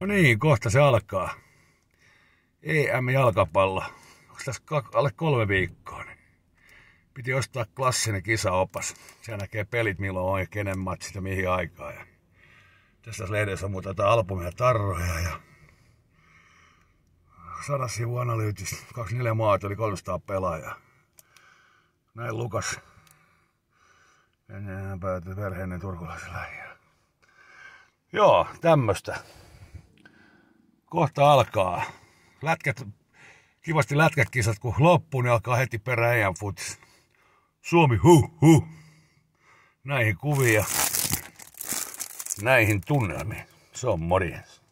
No niin, kohta se alkaa. EM-jalkapallo. Onko tässä alle kolme viikkoa? Niin piti ostaa klassinen kisaopas. Se näkee pelit milloin on ja kenen matsit ja mihin aikaan. Ja tässä lehdessä on muuta albumia tarroja ja sadas sivu analyytis, 24 maata, oli 300 pelaajaa. Näin Lukas. Enää päätyi perheinen turkulaisella. Joo, tämmöstä kohta alkaa. Lätkät, kivasti kisat, kun loppuu, niin alkaa heti perään e futis. Suomi hu hu. Näihin kuvia, näihin tunnelmiin. Se on morjens.